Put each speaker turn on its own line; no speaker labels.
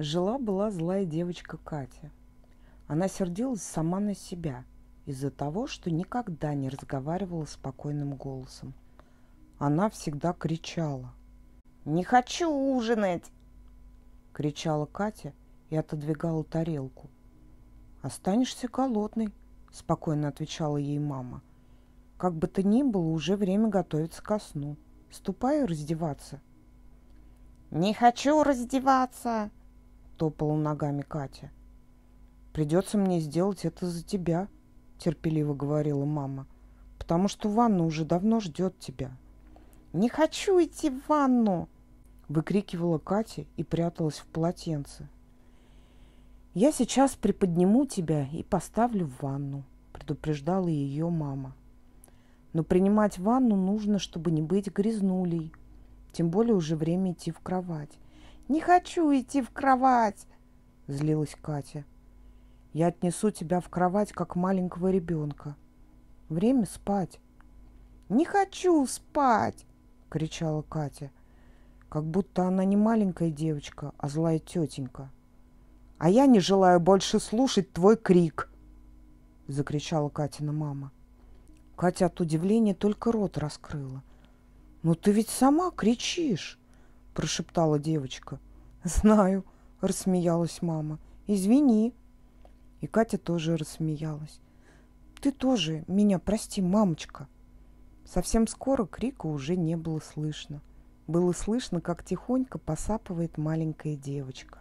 Жила-была злая девочка Катя. Она сердилась сама на себя из-за того, что никогда не разговаривала спокойным голосом. Она всегда кричала. «Не хочу ужинать!» — кричала Катя и отодвигала тарелку. «Останешься голодной», — спокойно отвечала ей мама. «Как бы то ни было, уже время готовиться ко сну. Ступай раздеваться». «Не хочу раздеваться!» топала ногами Катя. «Придется мне сделать это за тебя», — терпеливо говорила мама, «потому что ванна уже давно ждет тебя». «Не хочу идти в ванну!» — выкрикивала Катя и пряталась в полотенце. «Я сейчас приподниму тебя и поставлю в ванну», — предупреждала ее мама. «Но принимать ванну нужно, чтобы не быть грязнулей, тем более уже время идти в кровать. «Не хочу идти в кровать!» — злилась Катя. «Я отнесу тебя в кровать, как маленького ребенка. Время спать!» «Не хочу спать!» — кричала Катя, как будто она не маленькая девочка, а злая тетенька. «А я не желаю больше слушать твой крик!» — закричала Катина мама. Катя от удивления только рот раскрыла. «Ну ты ведь сама кричишь!» – прошептала девочка. «Знаю», — рассмеялась мама. «Извини». И Катя тоже рассмеялась. «Ты тоже меня прости, мамочка». Совсем скоро крика уже не было слышно. Было слышно, как тихонько посапывает маленькая девочка.